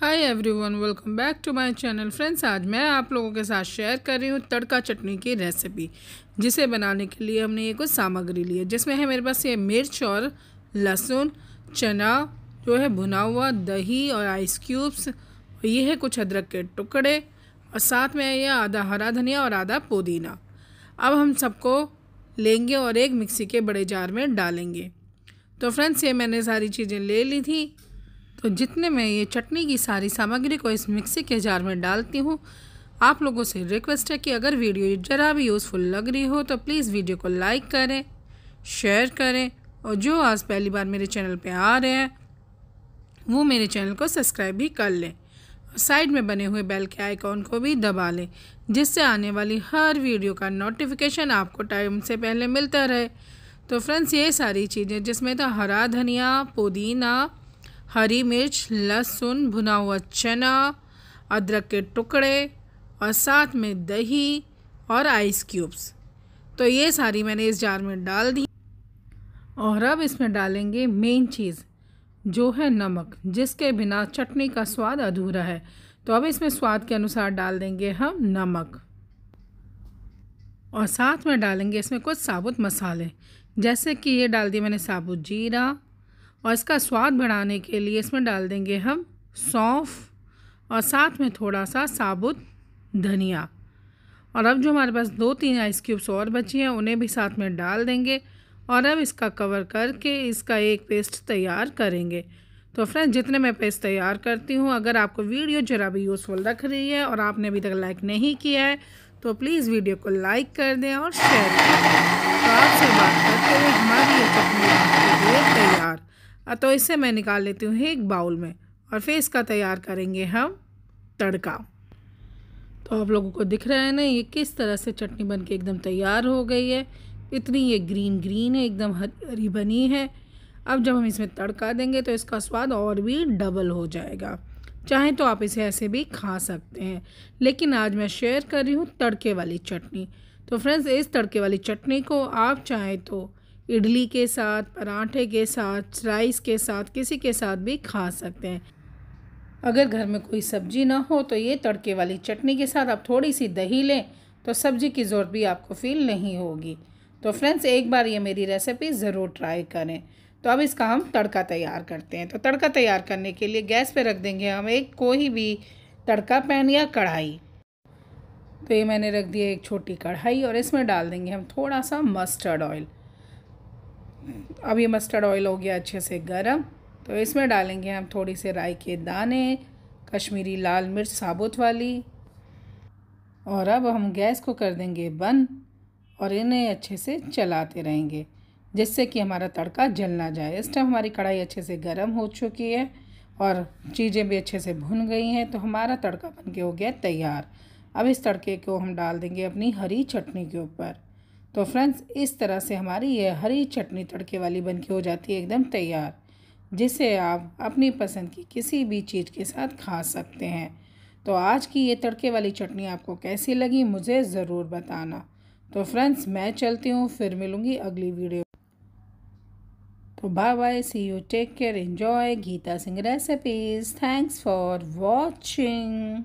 hi everyone welcome back to my channel friends आज मैं आप लोगों के साथ शेयर कर रही हूँ तड़का चटनी की रेसिपी जिसे बनाने के लिए हमने ये कुछ सामग्री ली है जिसमें है मेरे पास ये मिर्च और लहसुन चना जो है भुना हुआ दही और आइस क्यूब्स और ये है कुछ अदरक के टुकड़े और साथ में ये आधा हरा धनिया और आधा पुदीना अब हम सबको लेंगे और एक मिक्सी के बड़े जार में डालेंगे तो फ्रेंड्स ये मैंने सारी चीज़ें ले ली थी तो जितने मैं ये चटनी की सारी सामग्री को इस मिक्सी के जार में डालती हूँ आप लोगों से रिक्वेस्ट है कि अगर वीडियो ज़रा भी यूज़फुल लग रही हो तो प्लीज़ वीडियो को लाइक करें शेयर करें और जो आज पहली बार मेरे चैनल पे आ रहे हैं वो मेरे चैनल को सब्सक्राइब भी कर लें और साइड में बने हुए बेल के आइकॉन को भी दबा लें जिससे आने वाली हर वीडियो का नोटिफिकेशन आपको टाइम से पहले मिलता रहे तो फ्रेंड्स ये सारी चीज़ें जिसमें था हरा धनिया पुदीना हरी मिर्च लहसुन भुना हुआ चना अदरक के टुकड़े और साथ में दही और आइस क्यूब्स तो ये सारी मैंने इस जार में डाल दी और अब इसमें डालेंगे मेन चीज़ जो है नमक जिसके बिना चटनी का स्वाद अधूरा है तो अब इसमें स्वाद के अनुसार डाल देंगे हम नमक और साथ में डालेंगे इसमें कुछ साबुत मसाले जैसे कि ये डाल दिए मैंने साबुत जीरा और इसका स्वाद बढ़ाने के लिए इसमें डाल देंगे हम सौंफ और साथ में थोड़ा सा साबुत धनिया और अब जो हमारे पास दो तीन आइस क्यूब्स और बची हैं उन्हें भी साथ में डाल देंगे और अब इसका कवर करके इसका एक पेस्ट तैयार करेंगे तो फ्रेंड्स जितने मैं पेस्ट तैयार करती हूँ अगर आपको वीडियो ज़रा भी यूज़फुल लग रही है और आपने अभी तक लाइक नहीं किया है तो प्लीज़ वीडियो को लाइक कर दें और शेयर कर दें तो आपसे बात हाँ, तो इसे मैं निकाल लेती हूँ एक बाउल में और फिर इसका तैयार करेंगे हम तड़का तो आप लोगों को दिख रहा है ना ये किस तरह से चटनी बन के एकदम तैयार हो गई है इतनी ये ग्रीन ग्रीन है एकदम हरी हरी बनी है अब जब हम इसमें तड़का देंगे तो इसका स्वाद और भी डबल हो जाएगा चाहे तो आप इसे ऐसे भी खा सकते हैं लेकिन आज मैं शेयर कर रही हूँ तड़के वाली चटनी तो फ्रेंड्स इस तड़के वाली चटनी को आप चाहें तो इडली के साथ पराठे के साथ राइस के साथ किसी के साथ भी खा सकते हैं अगर घर में कोई सब्जी ना हो तो ये तड़के वाली चटनी के साथ आप थोड़ी सी दही लें तो सब्जी की ज़रूरत भी आपको फील नहीं होगी तो फ्रेंड्स एक बार ये मेरी रेसिपी ज़रूर ट्राई करें तो अब इसका हम तड़का तैयार करते हैं तो तड़का तैयार करने के लिए गैस पे रख देंगे हम एक कोई भी तड़का पैन या कढ़ाई तो ये मैंने रख दिया एक छोटी कढ़ाई और इसमें डाल देंगे हम थोड़ा सा मस्टर्ड ऑयल अब ये मस्टर्ड ऑयल हो गया अच्छे से गर्म तो इसमें डालेंगे हम थोड़ी से राई के दाने कश्मीरी लाल मिर्च साबुत वाली और अब हम गैस को कर देंगे बंद और इन्हें अच्छे से चलाते रहेंगे जिससे कि हमारा तड़का जल ना जाए इस टाइम हमारी कढ़ाई अच्छे से गर्म हो चुकी है और चीज़ें भी अच्छे से भुन गई हैं तो हमारा तड़का बन के हो गया तैयार अब इस तड़के को हम डाल देंगे अपनी हरी चटनी के ऊपर तो फ्रेंड्स इस तरह से हमारी ये हरी चटनी तड़के वाली बन हो जाती है एकदम तैयार जिसे आप अपनी पसंद की किसी भी चीज़ के साथ खा सकते हैं तो आज की ये तड़के वाली चटनी आपको कैसी लगी मुझे ज़रूर बताना तो फ्रेंड्स मैं चलती हूँ फिर मिलूँगी अगली वीडियो तो bye bye see you take care enjoy Geeta Singh recipes thanks for watching